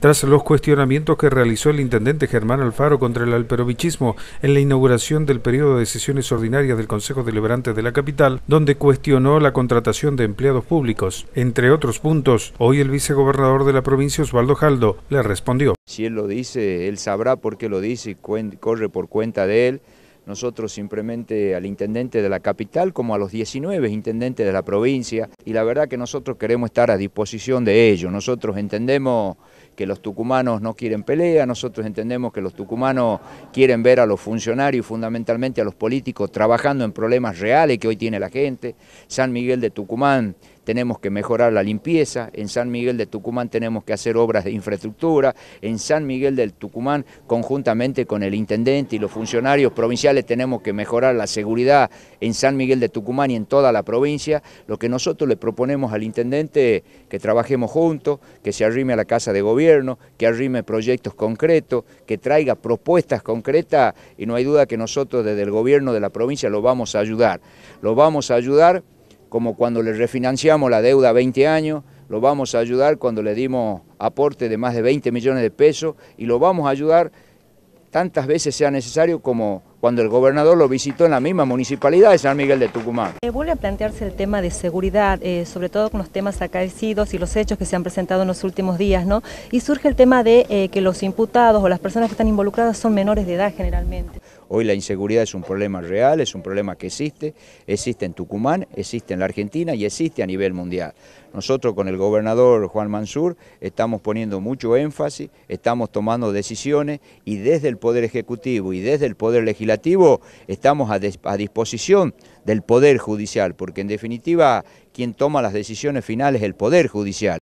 Tras los cuestionamientos que realizó el intendente Germán Alfaro contra el alperovichismo en la inauguración del periodo de sesiones ordinarias del Consejo Deliberante de la capital, donde cuestionó la contratación de empleados públicos, entre otros puntos, hoy el vicegobernador de la provincia, Osvaldo Jaldo, le respondió. Si él lo dice, él sabrá por qué lo dice y corre por cuenta de él. Nosotros simplemente al intendente de la capital como a los 19 intendentes de la provincia y la verdad que nosotros queremos estar a disposición de ellos. Nosotros entendemos que los tucumanos no quieren pelea, nosotros entendemos que los tucumanos quieren ver a los funcionarios, fundamentalmente a los políticos, trabajando en problemas reales que hoy tiene la gente. San Miguel de Tucumán tenemos que mejorar la limpieza, en San Miguel de Tucumán tenemos que hacer obras de infraestructura, en San Miguel del Tucumán conjuntamente con el intendente y los funcionarios provinciales tenemos que mejorar la seguridad en San Miguel de Tucumán y en toda la provincia. Lo que nosotros le proponemos al intendente es que trabajemos juntos, que se arrime a la Casa de Gobierno, que arrime proyectos concretos, que traiga propuestas concretas y no hay duda que nosotros desde el gobierno de la provincia lo vamos a ayudar. Lo vamos a ayudar como cuando le refinanciamos la deuda a 20 años, lo vamos a ayudar cuando le dimos aporte de más de 20 millones de pesos y lo vamos a ayudar tantas veces sea necesario como cuando el gobernador lo visitó en la misma municipalidad de San Miguel de Tucumán. Eh, vuelve a plantearse el tema de seguridad, eh, sobre todo con los temas acaecidos y los hechos que se han presentado en los últimos días, ¿no? Y surge el tema de eh, que los imputados o las personas que están involucradas son menores de edad generalmente. Hoy la inseguridad es un problema real, es un problema que existe, existe en Tucumán, existe en la Argentina y existe a nivel mundial. Nosotros con el gobernador Juan Mansur estamos poniendo mucho énfasis, estamos tomando decisiones y desde el Poder Ejecutivo y desde el Poder Legislativo estamos a, disposición del Poder Judicial, porque en definitiva quien toma las decisiones finales es el Poder Judicial.